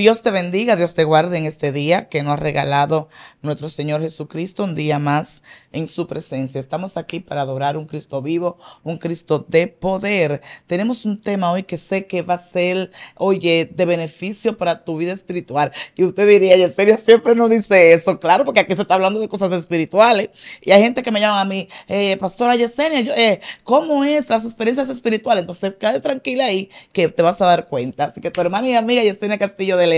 Dios te bendiga, Dios te guarde en este día que nos ha regalado nuestro Señor Jesucristo, un día más en su presencia. Estamos aquí para adorar un Cristo vivo, un Cristo de poder. Tenemos un tema hoy que sé que va a ser, oye, de beneficio para tu vida espiritual. Y usted diría, Yesenia, siempre nos dice eso, claro, porque aquí se está hablando de cosas espirituales. Y hay gente que me llama a mí, eh, pastora Yesenia, eh, ¿cómo es las experiencias espirituales? Entonces, quédate tranquila ahí que te vas a dar cuenta. Así que tu hermana y amiga Yesenia Castillo de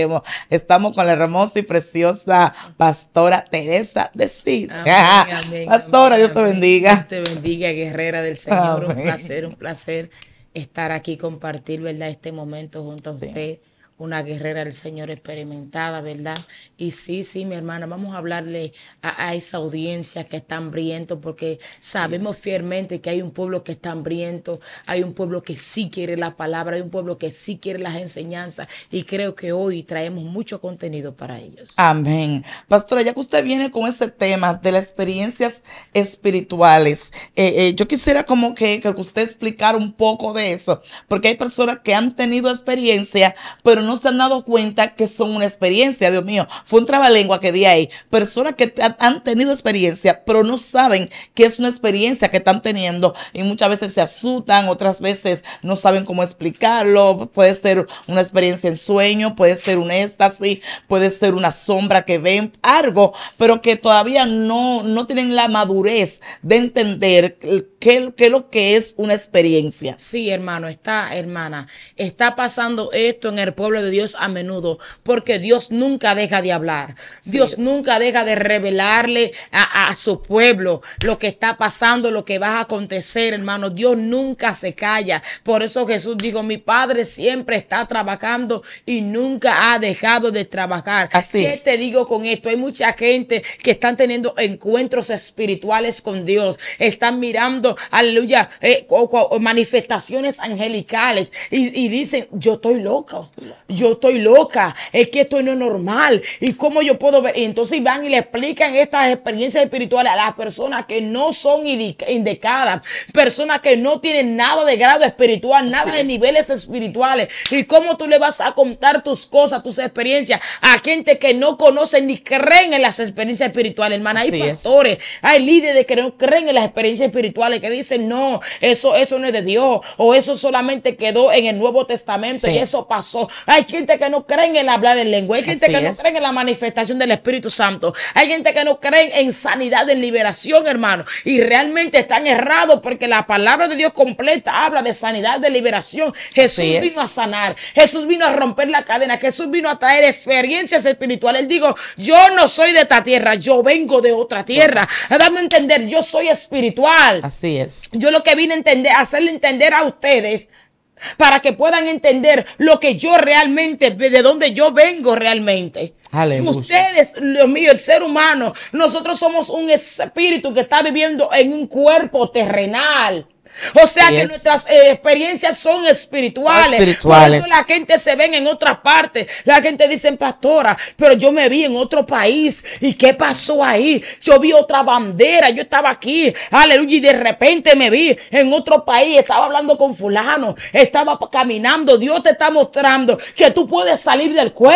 Estamos con la hermosa y preciosa pastora Teresa de Cid. pastora, Dios te bendiga. Dios te bendiga, guerrera del Señor. Un placer, un placer estar aquí, compartir, ¿verdad? Este momento junto a usted una guerrera del Señor experimentada, ¿verdad? Y sí, sí, mi hermana, vamos a hablarle a, esa audiencia que está hambriento, porque sabemos fielmente que hay un pueblo que está hambriento, hay un pueblo que sí quiere la palabra, hay un pueblo que sí quiere las enseñanzas, y creo que hoy traemos mucho contenido para ellos. Amén. Pastora, ya que usted viene con ese tema de las experiencias espirituales, eh, eh, yo quisiera como que, que usted explicara un poco de eso, porque hay personas que han tenido experiencia, pero no se han dado cuenta que son una experiencia. Dios mío, fue un trabalengua que di ahí. Personas que han tenido experiencia, pero no saben que es una experiencia que están teniendo y muchas veces se asustan, otras veces no saben cómo explicarlo. Puede ser una experiencia en sueño, puede ser un éxtasis, puede ser una sombra que ven, algo, pero que todavía no, no tienen la madurez de entender qué, qué es lo que es una experiencia. Sí, hermano, está, hermana, está pasando esto en el pueblo de Dios a menudo, porque Dios nunca deja de hablar. Dios nunca deja de revelarle a, su pueblo lo que está pasando, lo que va a acontecer, hermano. Dios nunca se calla. Por eso Jesús dijo, mi Padre siempre está trabajando y nunca ha dejado de trabajar. Así ¿Qué te digo con esto? Hay mucha gente que están teniendo encuentros espirituales con Dios. Están mirando, aleluya, eh, manifestaciones angelicales y, y dicen, yo estoy loco yo estoy loca, es que esto no es normal, y cómo yo puedo ver. entonces van y le explican estas experiencias espirituales a las personas que no son indicadas, personas que no tienen nada de grado espiritual, nada de niveles espirituales, y cómo tú le vas a contar tus cosas, tus experiencias a gente que no conoce ni creen en las experiencias espirituales, hermana. Hay pastores, hay líderes que no creen en las experiencias espirituales, que dicen, no, eso, eso no es de Dios, o eso solamente quedó en el Nuevo Testamento y eso pasó. Hay gente que no creen en hablar en lengua. Hay gente que no cree en la manifestación del Espíritu Santo. Hay gente que no cree en sanidad, de liberación, hermano. Y realmente están errados porque la palabra de Dios completa habla de sanidad, de liberación. Jesús vino a sanar. Jesús vino a romper la cadena. Jesús vino a traer experiencias espirituales. Él dijo, yo no soy de esta tierra, yo vengo de otra tierra. Dame a entender, yo soy espiritual. Así es. Yo lo que vine a entender, a hacerle entender a ustedes para que puedan entender lo que yo realmente, de dónde yo vengo realmente. Ustedes, Dios mío, el ser humano, nosotros somos un espíritu que está viviendo en un cuerpo terrenal. O sea que nuestras eh, experiencias son espirituales. Por eso la gente se ve en otras partes. La gente dice, pastora, pero yo me vi en otro país. ¿Y qué pasó ahí? Yo vi otra bandera. Yo estaba aquí. Aleluya. Y de repente me vi en otro país. Estaba hablando con fulano. Estaba caminando. Dios te está mostrando que tú puedes salir del cuerpo.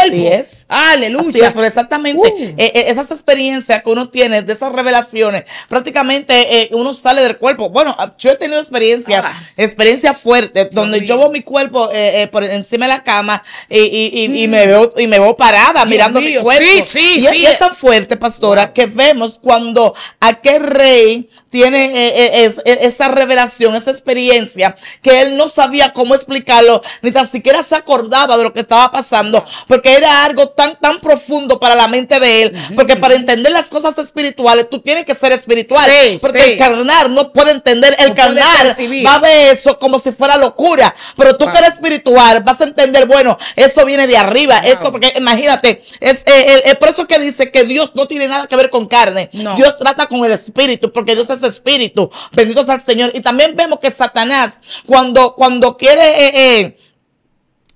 Aleluya. pero exactamente. Uh. Eh, eh, esas experiencias que uno tiene, de esas revelaciones, prácticamente uno sale del cuerpo. Bueno, yo he tenido experiencia, ah. experiencia fuerte, donde yo veo mi cuerpo eh, eh, por encima de la cama y, mm. me veo y me veo parada mirando mi cuerpo. Sí, sí, y, es tan fuerte, pastora, que vemos cuando aquel rey tiene eh, esa revelación, esa experiencia, que él no sabía cómo explicarlo, ni tan siquiera se acordaba de lo que estaba pasando, porque era algo tan, tan profundo para la mente de él, porque para entender las cosas espirituales, tú tienes que ser espiritual, porque el carnal no puede entender, el carnal va a ver eso como si fuera locura. Pero tú que eres espiritual, vas a entender, bueno, eso viene de arriba. Eso, porque imagínate, es, eh, el, por eso que dice que Dios no tiene nada que ver con carne. Dios trata con el espíritu, porque Dios es espíritu. Bendito sea el Señor. Y también vemos que Satanás, cuando, cuando quiere... Eh, eh,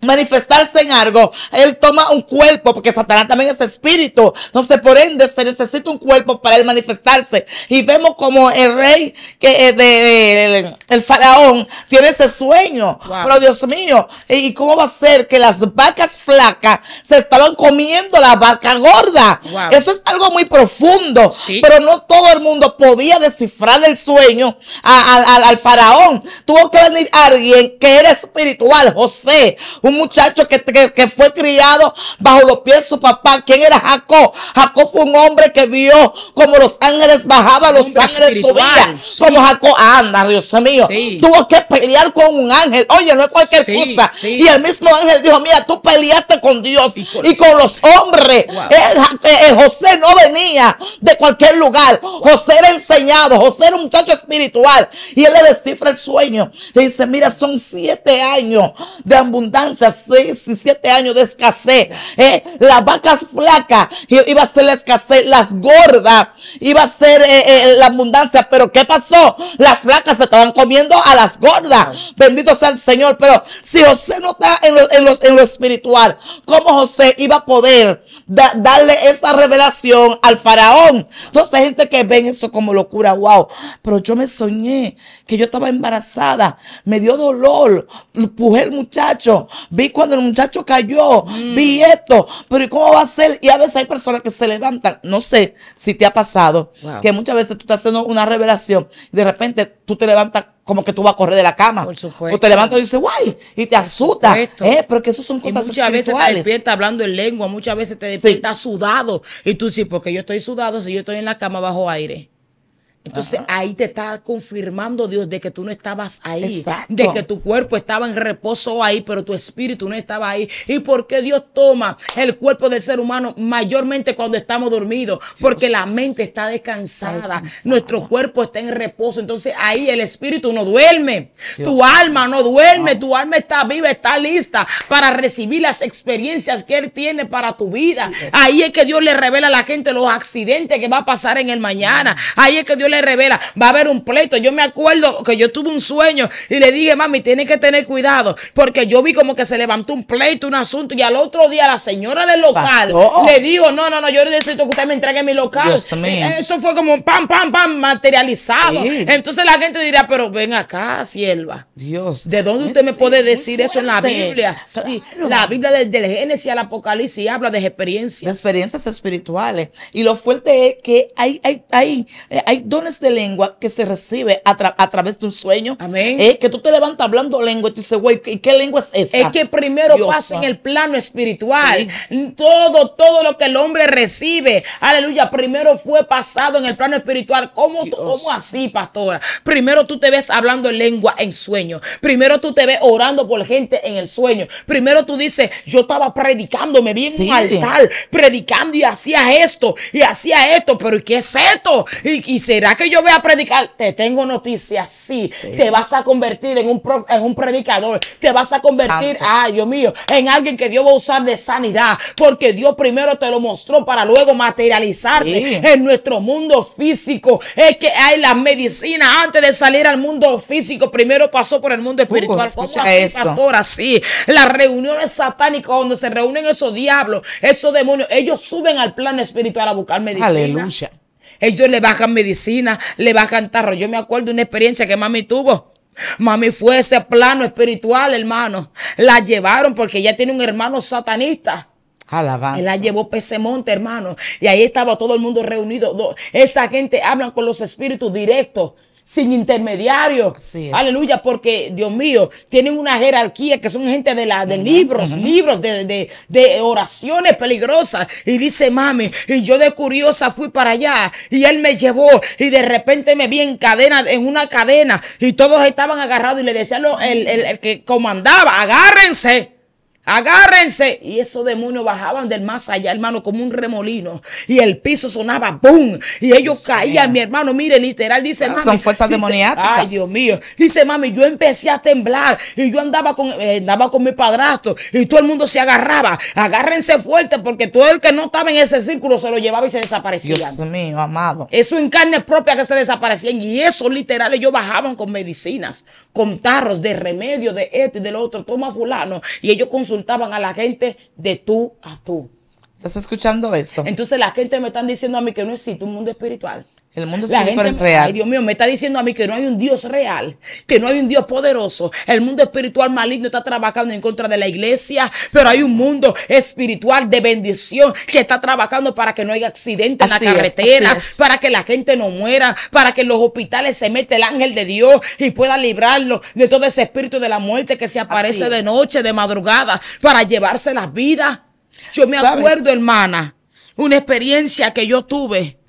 manifestarse en algo, Él toma un cuerpo, porque Satanás también es espíritu. Entonces, por ende, se necesita un cuerpo para Él manifestarse. Y vemos como el rey que eh, de, el, faraón tiene ese sueño. Pero Dios mío, ¿y cómo va a ser que las vacas flacas se estaban comiendo la vaca gorda? Eso es algo muy profundo. Pero no todo el mundo podía descifrar el sueño al faraón. Tuvo que venir alguien que era espiritual, José, muchacho que, fue criado bajo los pies de su papá. ¿Quién era Jacob? Jacob fue un hombre que vio como los ángeles bajaban, los ángeles subían. vida. Como Jacob, anda, Dios mío, tuvo que pelear con un ángel. Oye, no es cualquier cosa. Y el mismo ángel dijo, mira, tú peleaste con Dios y con, los hombres. Eh, eh, eh, José no venía de cualquier lugar. José era enseñado, José era un muchacho espiritual. Y él le descifra el sueño. Le dice, mira, son siete años de abundancia seis 17 años de escasez. Eh, las vacas flacas iba a ser la escasez, las gordas iba a ser eh, eh, la abundancia. Pero ¿qué pasó? Las flacas se estaban comiendo a las gordas. Bendito sea el Señor. Pero si José no está en lo, espiritual, ¿cómo José iba a poder darle esa revelación al faraón? Entonces hay gente que ven eso como locura, wow. Pero yo me soñé que yo estaba embarazada, me dio dolor, pujé el muchacho, vi cuando el muchacho cayó, vi mm. esto, pero ¿y cómo va a ser? Y a veces hay personas que se levantan, no sé si te ha pasado, que muchas veces tú estás haciendo una revelación y de repente tú te levantas como que tú vas a correr de la cama. Por supuesto. O te levantas y dices, guay, y te asusta, Eh, porque eso son cosas y muchas veces te despiertas hablando en lengua, muchas veces te despiertas sudado. Y tú dices, porque yo estoy sudado si yo estoy en la cama bajo aire. Entonces ahí te está confirmando Dios de que tú no estabas ahí, de que tu cuerpo estaba en reposo ahí, pero tu espíritu no estaba ahí. ¿Y por qué Dios toma el cuerpo del ser humano mayormente cuando estamos dormidos? Porque la mente está descansada, nuestro cuerpo está en reposo. Entonces ahí el espíritu no duerme, tu alma no duerme, tu alma está viva, está lista para recibir las experiencias que Él tiene para tu vida. ahí es que Dios le revela a la gente los accidentes que va a pasar en el mañana. Mm. Ahí es que Dios le revela, va a haber un pleito. Yo me acuerdo que yo tuve un sueño y le dije, mami, tiene que tener cuidado, porque yo vi como que se levantó un pleito, un asunto, y al otro día la señora del local le dijo, no, no, no, yo necesito que usted me entregue mi local. Eso fue como pam, pam, pam, materializado. Entonces la gente diría, pero ven acá, sierva. Dios. ¿De dónde usted me puede decir eso en la Biblia? la Biblia desde el Génesis al Apocalipsis habla de experiencias. experiencias espirituales. Y lo fuerte es que hay, hay, hay dos de lengua que se recibe a, través de un sueño. Amén. Eh, que tú te levantas hablando lengua y tú dices, güey, ¿y qué lengua es esta? Es que primero pasa en el plano espiritual. Todo, todo lo que el hombre recibe, aleluya, primero fue pasado en el plano espiritual. ¿Cómo, así, pastora? Primero tú te ves hablando lengua en sueño. Primero tú te ves orando por gente en el sueño. Primero tú dices, yo estaba predicando, me vi en un altar, predicando y hacía esto, y hacía esto, pero ¿y ¿qué es esto? y, y será que yo voy a predicar, te tengo noticias, sí, te vas a convertir en un, en un predicador, te vas a convertir, ay Dios mío, en alguien que Dios va a usar de sanidad, porque Dios primero te lo mostró para luego materializarse en nuestro mundo físico. Es que hay la medicina antes de salir al mundo físico, primero pasó por el mundo uh, espiritual. Uh, ¿Cómo así, las reuniones satánicas donde se reúnen esos diablos, esos demonios, ellos suben al plano espiritual a buscar medicina. Aleluya. Ellos le bajan medicina, le bajan tarro. Yo me acuerdo de una experiencia que mami tuvo. Mami fue ese plano espiritual, hermano. La llevaron porque ella tiene un hermano satanista. Alabanza. Y la llevó Pesemonte, hermano. Y ahí estaba todo el mundo reunido. Esa gente habla con los espíritus directos sin intermediarios. Aleluya, porque Dios mío, tienen una jerarquía que son gente de, la, de libros, libros, de, de, de, oraciones peligrosas. Y dice, mami, y yo de curiosa fui para allá y él me llevó y de repente me vi en cadena, en una cadena y todos estaban agarrados y le decía el, el, el que comandaba, agárrense agárrense. Y esos demonios bajaban del más allá, hermano, como un remolino. Y el piso sonaba ¡boom! Y ellos caían, mi hermano, mire, literal, dice ah, mami. Son fuerzas demoníacas. Ay, Dios mío. Dice mami, yo empecé a temblar y yo andaba con, eh, andaba con mi padrastro y todo el mundo se agarraba. Agárrense fuerte porque todo el que no estaba en ese círculo se lo llevaba y se desaparecía. Dios mío, amado. Eso en carne propia que se desaparecían. Y eso, literal, ellos bajaban con medicinas, con tarros de remedio, de esto y del otro. Toma fulano. Y ellos con insultaban a la gente de tú a tú. ¿Estás escuchando esto? Entonces la gente me están diciendo a mí que no existe un mundo espiritual. El mundo es real. Dios mío, me está diciendo a mí que no hay un Dios real, que no hay un Dios poderoso. El mundo espiritual maligno está trabajando en contra de la iglesia, pero hay un mundo espiritual de bendición que está trabajando para que no haya accidentes en la carretera, para que la gente no muera, para que en los hospitales se mete el ángel de Dios y pueda librarlo de todo ese espíritu de la muerte que se aparece de noche, de madrugada, para llevarse las vidas. Yo me acuerdo, hermana, una experiencia que yo tuve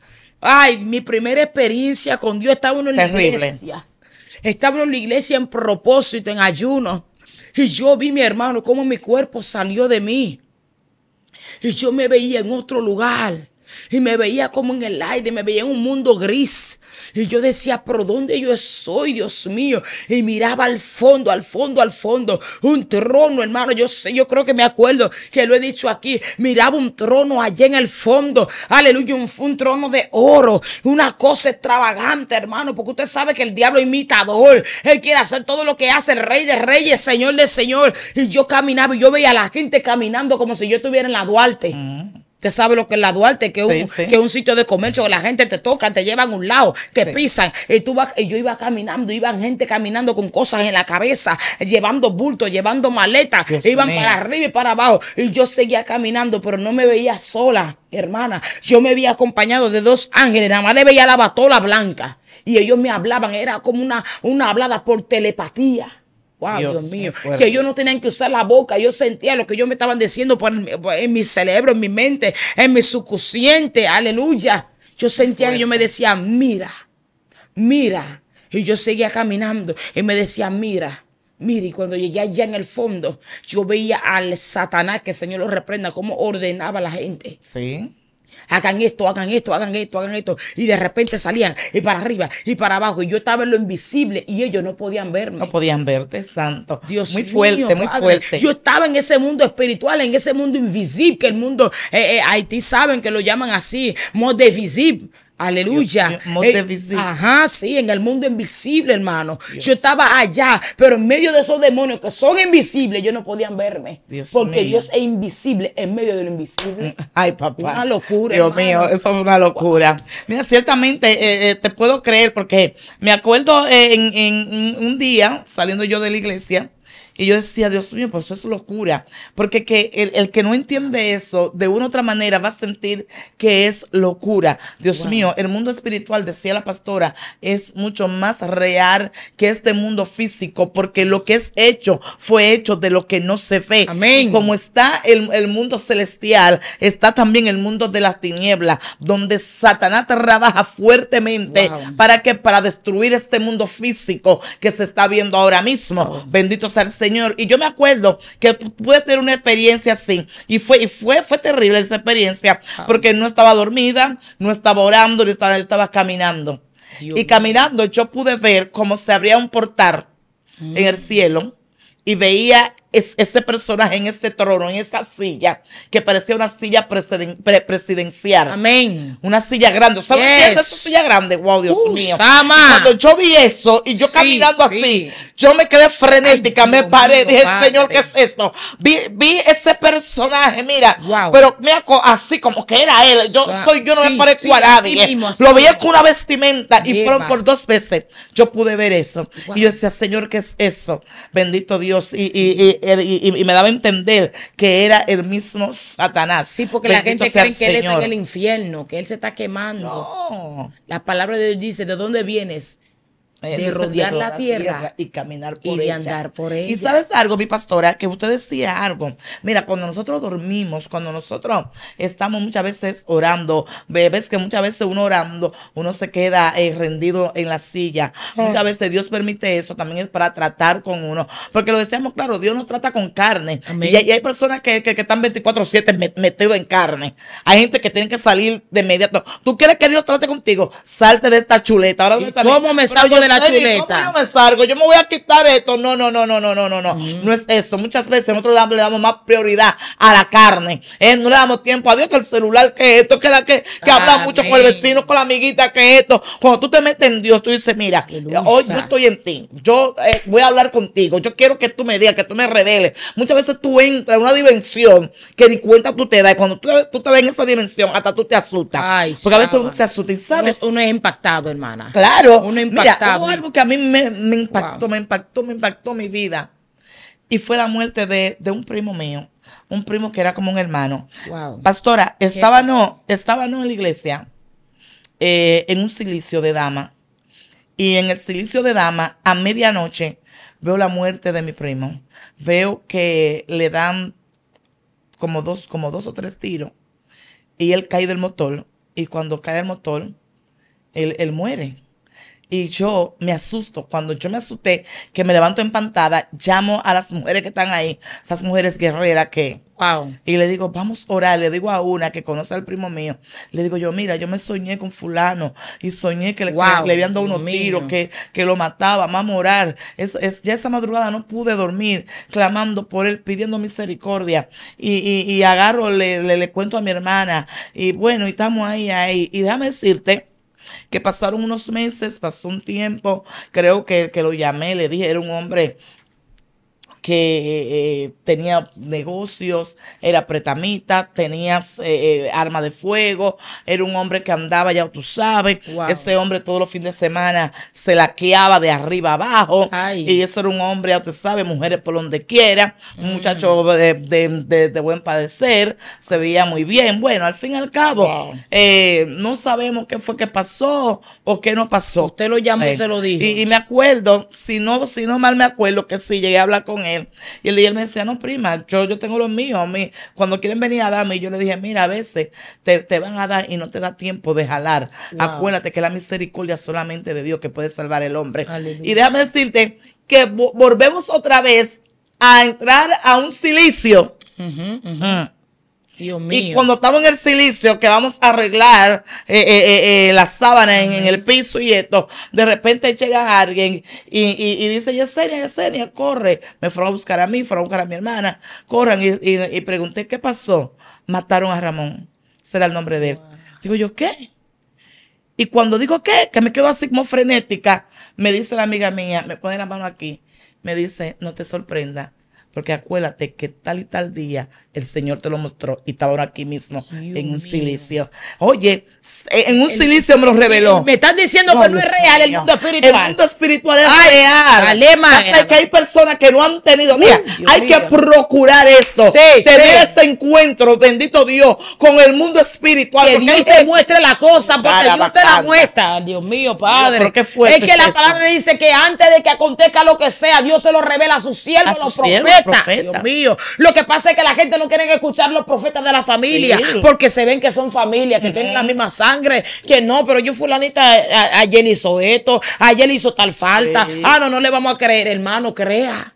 Ay, mi primera experiencia con Dios estaba en la iglesia. Estaba en la iglesia en propósito, en ayuno. Y yo vi, mi hermano, como mi cuerpo salió de mí. Y yo me veía en otro lugar. Y me veía como en el aire, me veía en un mundo gris. Y yo decía, ¿por dónde yo soy, Dios mío? Y miraba al fondo, al fondo, al fondo. Un trono, hermano. Yo sé, yo creo que me acuerdo que lo he dicho aquí. Miraba un trono allá en el fondo. Aleluya, un, trono de oro. Una cosa extravagante, hermano. Porque usted sabe que el diablo es imitador. Él quiere hacer todo lo que hace el rey de reyes, señor de señor. Y yo caminaba y yo veía a la gente caminando como si yo estuviera en la Duarte. Mm. Usted sabe lo que es la Duarte, que un, es un sitio de comercio, que la gente te toca, te llevan a un lado, te pisan. Y tú vas, y yo iba caminando, iban gente caminando con cosas en la cabeza, llevando bultos, llevando maletas, iban para arriba y para abajo. Y yo seguía caminando, pero no me veía sola, hermana. Yo me veía acompañado de dos ángeles, nada más le veía la batola blanca. Y ellos me hablaban, era como una, una hablada por telepatía. Que ellos no tenían que usar la boca. Yo sentía lo que ellos me estaban diciendo por, en mi cerebro, en mi mente, en mi subconsciente. Aleluya. Yo sentía que yo me decía mira, mira. Y yo seguía caminando y me decía mira. mira y cuando llegué allá en el fondo, yo veía al Satanás, que el Señor lo reprenda, cómo ordenaba a la gente. Sí hagan esto, hagan esto, hagan esto, hagan esto. Y de repente salían y para arriba y para abajo. Y yo estaba en lo invisible y ellos no podían verme. No podían verte, santo. Dios Muy fuerte, muy fuerte. Yo estaba en ese mundo espiritual, en ese mundo invisible, que el mundo, eh, eh, Haití saben que lo llaman así, mundo invisible. Aleluya. el eh, mundo ajá, sí, en el mundo invisible, hermano. Yo estaba allá, pero en medio de esos demonios que son invisibles, yo no podían verme. porque Dios es invisible en medio de lo invisible. Mm, ay, papá. Una locura. Dios mío, eso es una locura. Mira, ciertamente eh, eh, te puedo creer porque me acuerdo en un día, saliendo yo de la iglesia, y yo decía, Dios mío, pues eso es locura. Porque que el, que no entiende eso, de una u otra manera va a sentir que es locura. Dios mío, el mundo espiritual, decía la pastora, es mucho más real que este mundo físico, porque lo que es hecho fue hecho de lo que no se ve. Amén. Como está el, el mundo celestial, está también el mundo de las tinieblas, donde Satanás trabaja fuertemente para que para destruir este mundo físico que se está viendo ahora mismo. Bendito sea el Señor. Y yo me acuerdo que pude tener una experiencia así. Y fue, fue, fue terrible esa experiencia. Ah. Porque no estaba dormida, no estaba orando, estaba, yo estaba caminando. y caminando yo pude ver cómo se abría un portal mm. en el cielo y veía es ese personaje en ese trono, en esa silla, que parecía una silla presidencial. Amén. Una silla grande. ¿Sabes esa silla grande? Wow, Dios mío. cuando yo vi eso y yo caminando así, yo me quedé frenética, me paré, dije, Señor, ¿qué es eso Vi, ese personaje, mira, wow. pero mira, así como que era él. Yo soy, yo no me parezco a Lo vi con una vestimenta y fueron por dos veces. Yo pude ver eso. Y yo decía, Señor, ¿qué es eso? Bendito Dios. y y, me daba a entender que era el mismo Satanás. Sí, porque la gente cree que él está en el infierno, que él se está quemando. La palabra de Dios dice, ¿de dónde vienes? Eh, de rodear la tierra, y caminar por y andar por ella. Y sabes algo, mi pastora, que usted decía algo. Mira, cuando nosotros dormimos, cuando nosotros estamos muchas veces orando, bebés que muchas veces uno orando, uno se queda eh, rendido en la silla. Muchas veces Dios permite eso, también es para tratar con uno. Porque lo decíamos claro, Dios no trata con carne. Y, hay personas que, están 24/7 metidos en carne. Hay gente que tiene que salir de inmediato. ¿Tú quieres que Dios trate contigo? Salte de esta chuleta. Ahora ¿Cómo me salgo de ¿cómo yo me salgo? Yo me voy a quitar esto. No, no, no, no, no, no, no, no. Mm. No es eso. Muchas veces nosotros le damos más prioridad a la carne. Eh, no le damos tiempo a Dios que el celular, que esto, que la que, habla mucho con el vecino, con la amiguita, que esto. Cuando tú te metes en Dios, tú dices, mira, eh, hoy yo estoy en ti. Yo eh, voy a hablar contigo. Yo quiero que tú me digas, que tú me reveles. Muchas veces tú entras en una dimensión que ni cuenta tú te das. Y Cuando tú, te ves en esa dimensión, hasta tú te asustas. Porque a veces uno se asusta y sabes. Uno, es impactado, hermana. Claro. Uno impactado algo que a mí me, impactó, me impactó, me impactó mi vida. Y fue la muerte de, un primo mío, un primo que era como un hermano. Pastora, estaba no, estaba no en la iglesia, eh, en un silicio de dama. Y en el silicio de dama, a medianoche, veo la muerte de mi primo. Veo que le dan como dos, como dos o tres tiros. Y él cae del motor. Y cuando cae del motor, él muere. Y yo me asusto. Cuando yo me asusté, que me levanto empantada, llamo a las mujeres que están ahí, esas mujeres guerreras que. Wow. Y le digo, vamos a orar. Le digo a una que conoce al primo mío. Le digo yo, mira, yo me soñé con fulano y soñé que le, viendo habían dado unos tiros, que, que lo mataba. Vamos a orar. Es, es, ya esa madrugada no pude dormir, clamando por él, pidiendo misericordia. Y, y, y agarro, le, le, le cuento a mi hermana. Y bueno, y estamos ahí, ahí. Y déjame decirte que pasaron unos meses, pasó un tiempo, creo que, el que lo llamé, le dije, era un hombre que eh, tenía negocios, era pretamita, tenía eh, eh, arma de fuego, era un hombre que andaba, ya tú sabes, ese hombre todos los fines de semana se laqueaba de arriba abajo, y ese era un hombre, ya tú sabes, mujeres por donde quiera, un muchacho mm. de, buen padecer, se veía muy bien. Bueno, al fin y al cabo, no sabemos qué fue que pasó o qué no pasó. Usted lo llamó y se lo dijo. Y, me acuerdo, si no, si no mal me acuerdo, que si llegué a hablar con él, y el día él me decía, no, prima, yo, yo tengo los míos. mí cuando quieren venir a darme, yo le dije, mira, a veces te, van a dar y no te da tiempo de jalar. Acuérdate que la misericordia solamente de Dios que puede salvar el hombre. Y déjame decirte que volvemos otra vez a entrar a un silicio. Mm. Y cuando estamos en el silicio, que vamos a arreglar eh, eh, eh, la sábana en, el piso y esto, de repente llega alguien y, y, y dice, Yesenia, Yesenia, corre. Me fueron a buscar a mí, fueron a buscar a mi hermana. Corran y, pregunté, ¿qué pasó? Mataron a Ramón. Será el nombre de él. Digo yo, ¿qué? Y cuando digo, ¿qué? Que me quedo así como frenética, me dice la amiga mía, me pone la mano aquí, me dice, no te sorprenda, porque acuérdate que tal y tal día el Señor te lo mostró y está ahora aquí mismo en un silicio. Oye, en un silicio me lo reveló. Me están diciendo que no es real el mundo espiritual. El mundo espiritual es real. Hasta que hay personas que no han tenido. Mira, hay que procurar esto. tener ese encuentro, bendito Dios, con el mundo espiritual. Que Dios te muestre la cosa, porque Dios te la muestra. Dios mío, Padre. es que la palabra dice que antes de que acontezca lo que sea, Dios se lo revela a sus siervos, a los profetas. Dios mío. Lo que pasa es que la gente quieren escuchar los profetas de la familia porque se ven que son familias que tienen la misma sangre, que no, pero yo fulanita a, ayer hizo esto, ayer hizo tal falta. Ah, no, no le vamos a creer, hermano, crea.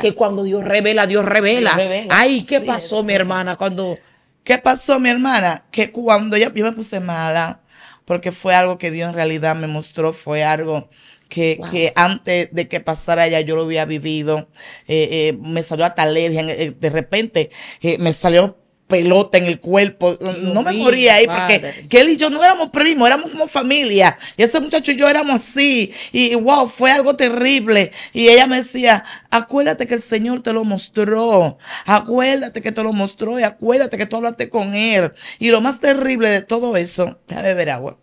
Que cuando Dios revela, Dios revela. Ay, ¿qué pasó, mi hermana? Cuando... ¿Qué pasó, mi hermana? Que cuando yo me puse mala, porque fue algo que Dios en realidad me mostró, fue algo que, antes de que pasara ya yo lo había vivido. Eh, eh, me salió hasta alergia. Eh, de repente me salió pelota en el cuerpo. No me moría ahí porque él y yo no éramos primos, éramos como familia. Y ese muchacho y yo éramos así. Y wow, fue algo terrible. Y ella me decía, acuérdate que el Señor te lo mostró. Acuérdate que te lo mostró y acuérdate que tú hablaste con él. Y lo más terrible de todo eso, debe beber agua.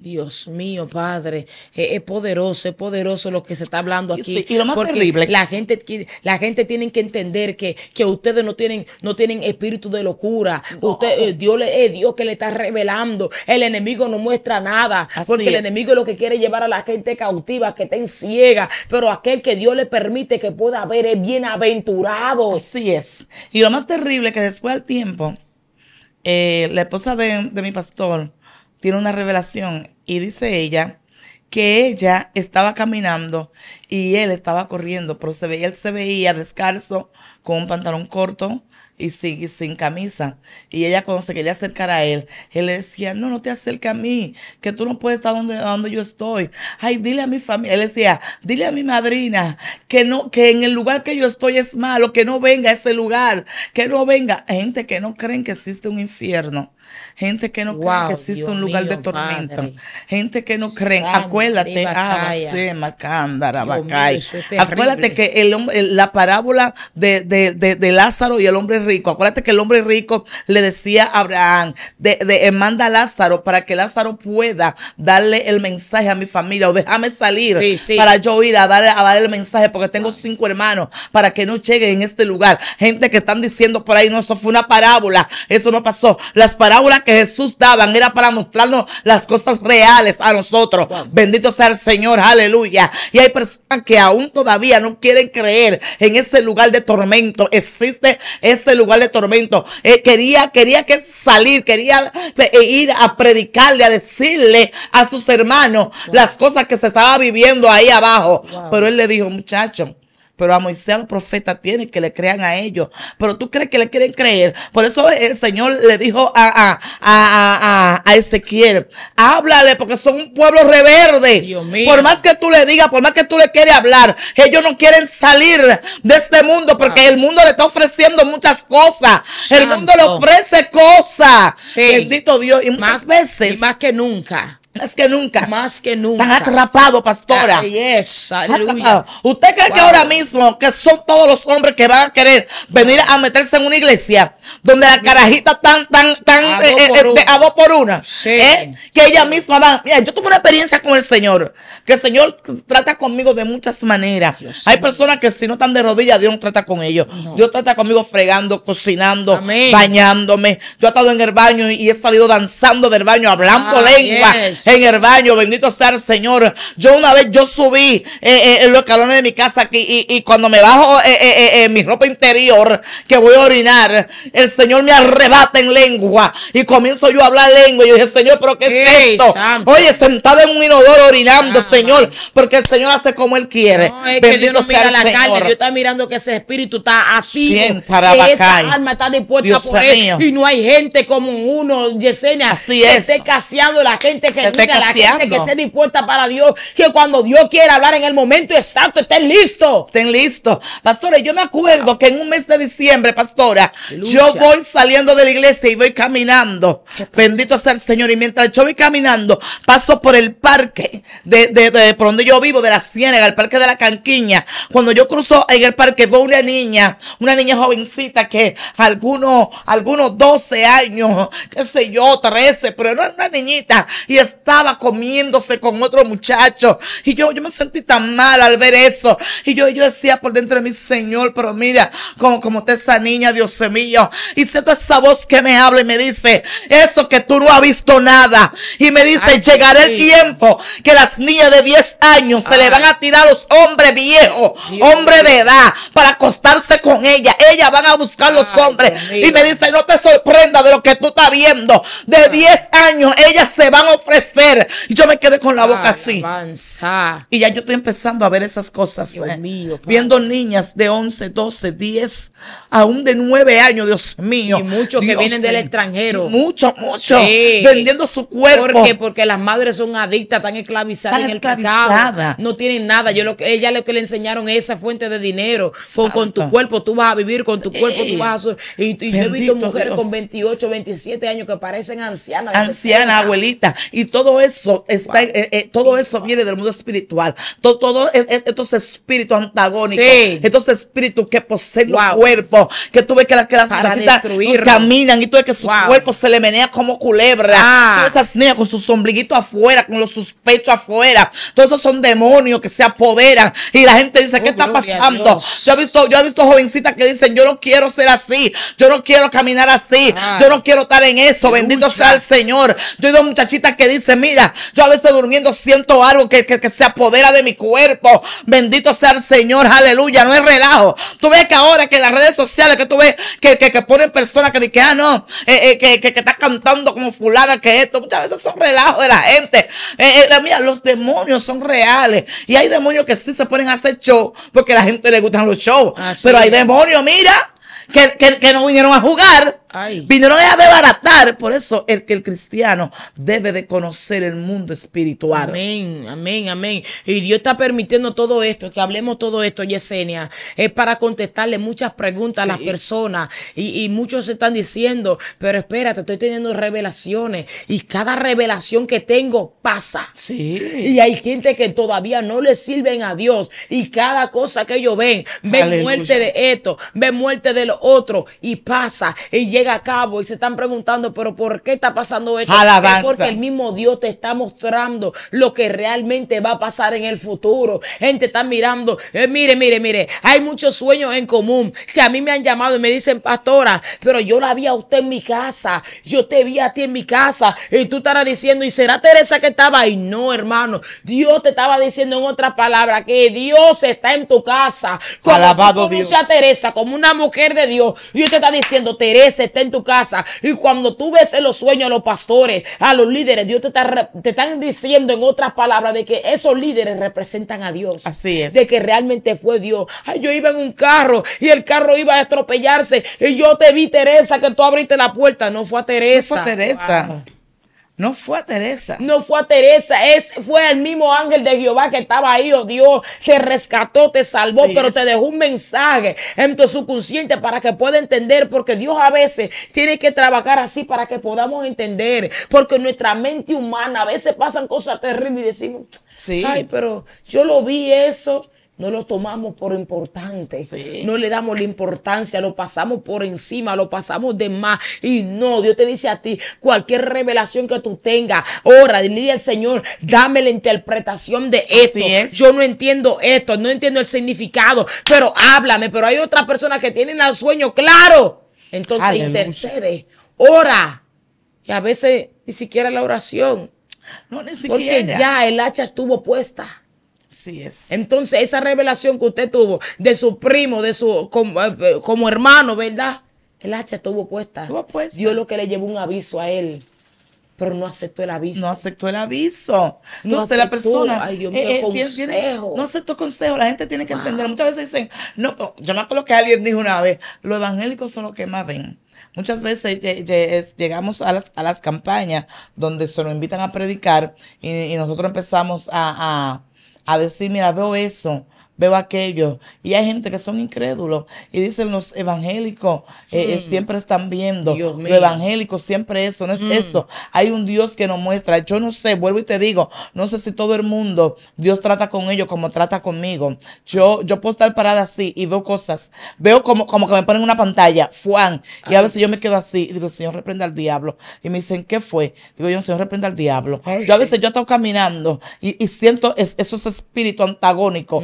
Dios mío, Padre, eh, es, poderoso, es poderoso lo que se está hablando aquí. y lo más terrible. La gente, la gente tiene que entender que, ustedes no tienen, no tienen espíritu de locura. Eh, Dios le, Dios que le está revelando. El enemigo no muestra nada. porque el enemigo es lo que quiere llevar a la gente cautiva, que estén ciega. Pero aquel que Dios le permite que pueda ver es bienaventurado. Así es. Y lo más terrible que después del tiempo, eh, la esposa de, de mi pastor tiene una revelación y dice ella que ella estaba caminando y él estaba corriendo, pero se veía, él se veía descalzo, con un pantalón corto y sin, sin, camisa. Y ella cuando se quería acercar a él, él le decía, no, no te acerques a mí, que tú no puedes estar donde, donde yo estoy. Ay, dile a mi familia, él decía, dile a mi madrina que no, que en el lugar que yo estoy es malo, que no venga a ese lugar, que no venga. Gente que no creen que existe un infierno gente que no cree que existe un lugar de tormenta, gente que no cree, acuérdate, ah, acuérdate que la parábola de, Lázaro y el hombre rico, acuérdate que el hombre rico le decía a Abraham, de, eh, manda a Lázaro para que Lázaro pueda darle el mensaje a mi familia o déjame salir para yo ir a darle a el mensaje porque tengo cinco hermanos para que no lleguen en este lugar, gente que están diciendo por ahí, no, eso fue una parábola, eso no pasó, las parábolas que Jesús daba era para mostrarnos las cosas reales a nosotros. Bendito sea el Señor, aleluya. Y hay personas que aún todavía no quieren creer en ese lugar de tormento. Existe ese lugar de tormento. Eh, quería, quería que salir, quería eh, ir a predicarle, a decirle a sus hermanos las cosas que se estaba viviendo ahí abajo. Pero él le dijo, muchacho, pero a Moisés, a los profetas, tienen que le crean a ellos. Pero tú crees que le quieren creer. Por eso el Señor le dijo a, a, a, a, a Ezequiel, háblale porque son un pueblo reverde. Por más que tú le digas, por más que tú le quieres hablar, ellos no quieren salir de este mundo porque ah. el mundo le está ofreciendo muchas cosas. El mundo le ofrece cosas. Bendito Dios. Y muchas veces. más que nunca. Más que nunca. Más que nunca. Están atrapado, pastora. aleluya. ¿Usted cree que ahora mismo que son todos los hombres que van a querer venir a meterse en una iglesia donde la carajita tan, tan, tan a, eh, eh, eh, dos, por una? que ella misma va. Mira, yo tuve una experiencia con el Señor. Que el Señor trata conmigo de muchas maneras. Hay personas que si no están de rodillas, Dios no trata con ellos. Dios trata conmigo fregando, cocinando, bañándome. Yo he estado en el baño y he salido danzando del baño, hablando ah, lengua en el baño. Bendito sea el Señor. Yo una vez yo subí eh, eh los escalones de mi casa aquí y, cuando me bajo eh, eh, eh, mi ropa interior que voy a orinar, el Señor me arrebata en lengua y comienzo yo a hablar lengua. Y yo dije, Señor, ¿pero qué es esto? Oye, sentado en un inodoro orinando, ah, Señor, porque el Señor hace como Él quiere. Bendito sea el Señor. yo Dios está mirando que ese espíritu está así. Que esa alma está dispuesta por Él. Y no hay gente como uno, Yesenia, así que es. esté caseando la gente que que esté dispuesta para Dios, que cuando Dios quiera hablar en el momento exacto, estén listos. Estén listos. Pastora, yo me acuerdo que en un mes de diciembre, pastora, yo voy saliendo de la iglesia y voy caminando. Bendito sea el Señor. Y mientras yo voy caminando, paso por el parque de, de, por donde yo vivo, de la Ciénaga, el parque de la Canquiña. Cuando yo cruzo en el parque, veo una niña, una niña jovencita que algunos, algunos 12 años, qué sé yo, 13, pero no es una niñita y es estaba comiéndose con otro muchacho. Y yo, yo me sentí tan mal al ver eso. Y yo, yo decía por dentro de mi Señor, pero mira, como, como está esa niña, Dios mío. Y siento esa voz que me habla y me dice, eso que tú no has visto nada. Y me dice, llegará el tiempo que las niñas de 10 años se le van a tirar a los hombres viejos, hombres de edad, para acostarse con ella. Ellas van a buscar los hombres. Y me dice, no te sorprenda de lo que tú estás viendo. De 10 años, ellas se van a ofrecer y yo me quedé con la boca ah, así. Y ya yo estoy empezando a ver esas cosas. Dios eh, mío, Viendo niñas de 11, 12, 10, aún de 9 años, Dios mío. Y muchos que vienen del extranjero. Muchos, muchos. Vendiendo su cuerpo. ¿Por Porque las madres son adictas, están esclavizadas en el pecado. No tienen nada. Yo lo que, ella lo que le enseñaron es esa fuente de dinero. Con, tu cuerpo tú vas a vivir, con tu cuerpo tú vas a... Y, yo he visto mujeres con 28, 27 años que parecen ancianas. Ancianas, abuelitas. Y todo eso está, eh, eh, todo eso viene del mundo espiritual. Todo, estos espíritus antagónicos, estos espíritus que poseen los cuerpos, que tú ves que las que caminan y tú ves que su cuerpo se le menea como culebra. Ah. Todas esas niñas con sus ombliguitos afuera, con los sus pechos afuera. Todos esos son demonios que se apoderan y la gente dice, ¿qué oh, está pasando? Yo he visto, yo he visto jovencitas que dicen, yo no quiero ser así, yo no quiero caminar así, ah. yo no quiero estar en eso, bendito sea el Señor. Yo he visto muchachitas que dicen mira, yo a veces durmiendo siento algo que, se apodera de mi cuerpo. Bendito sea el Señor, aleluya, no es relajo. Tú ves que ahora que las redes sociales que tú ves que, que, ponen personas que dicen, ah, no, eh, eh, que, que, está cantando como fulana que esto, muchas veces son relajos de la gente. Mira, eh, los demonios son reales. Y hay demonios que sí se ponen a hacer show porque a la gente le gustan los shows. pero hay demonios, mira, que, que no vinieron a jugar Ay. es a desbaratar. Por eso el que el cristiano debe de conocer el mundo espiritual. Amén, amén, amén. Y Dios está permitiendo todo esto, que hablemos todo esto, Yesenia. Es para contestarle muchas preguntas a las personas. Y, muchos están diciendo, pero espérate, estoy teniendo revelaciones. Y cada revelación que tengo pasa. Y hay gente que todavía no le sirven a Dios. Y cada cosa que ellos ven, ven muerte de esto, ven muerte de lo otro. Y pasa. Y llega a cabo y se están preguntando, pero ¿por qué está pasando esto? Es porque el mismo Dios te está mostrando lo que realmente va a pasar en el futuro. Gente está mirando, eh, mire, mire, mire, hay muchos sueños en común que a mí me han llamado y me dicen, pastora, pero yo la vi a usted en mi casa, yo te vi a ti en mi casa y tú estarás diciendo, ¿y será Teresa que estaba ahí? No, hermano, Dios te estaba diciendo en otras palabras que Dios está en tu casa. Alabado Dios. a Teresa como una mujer de Dios, Dios te está diciendo, Teresa, está en tu casa. Y cuando tú ves en los sueños a los pastores, a los líderes, Dios te está te están diciendo en otras palabras de que esos líderes representan a Dios. Así es. De que realmente fue Dios. Ay, yo iba en un carro y el carro iba a atropellarse y yo te vi, Teresa, que tú abriste la puerta. No fue a Teresa. fue Teresa. No fue a Teresa. No fue a Teresa, es, fue el mismo ángel de Jehová que estaba ahí, oh Dios, te rescató, te salvó, pero te dejó un mensaje en tu subconsciente para que pueda entender, porque Dios a veces tiene que trabajar así para que podamos entender, porque nuestra mente humana a veces pasan cosas terribles y decimos, sí. ay, pero yo lo vi eso no lo tomamos por importante, no le damos la importancia, lo pasamos por encima, lo pasamos de más. Y no, Dios te dice a ti, cualquier revelación que tú tengas, ora, dile al Señor, dame la interpretación de esto. Yo no entiendo esto, no entiendo el significado, pero háblame, pero hay otras personas que tienen al sueño, claro. Entonces intercede, ora. Y a veces ni siquiera la oración. No, ni Porque ya el hacha estuvo puesta. Sí es. Entonces, esa revelación que usted tuvo de su primo, de su eh, eh, como, hermano, ¿verdad? El hacha estuvo puesta. Estuvo puesta. Dios lo que le llevó un aviso a él pero no aceptó el aviso. No aceptó el aviso. Entonces no la persona. Ay, Dios eh, mío, consejo. no aceptó consejo. La gente tiene que entender. Muchas veces dicen, no, yo me acuerdo que alguien dijo una vez, los evangélicos son los que más ven. Muchas veces llegamos a las, a las campañas donde se nos invitan a predicar y, nosotros empezamos a a decir, mira, veo eso, veo aquello. Y hay gente que son incrédulos y dicen los evangélicos eh, eh, hmm. siempre están viendo, los evangélicos siempre eso, no es hmm. eso. Hay un Dios que nos muestra. Yo no sé, vuelvo y te digo, no sé si todo el mundo Dios trata con ellos como trata conmigo. Yo, yo puedo estar parada así y veo cosas, veo como, como que me ponen una pantalla, Juan y a veces yo me quedo así y digo, Señor, reprenda al diablo. Y me dicen, ¿qué fue? Digo, yo, Señor, reprenda al diablo. Yo a veces yo estado caminando y, siento esos espíritus antagónicos,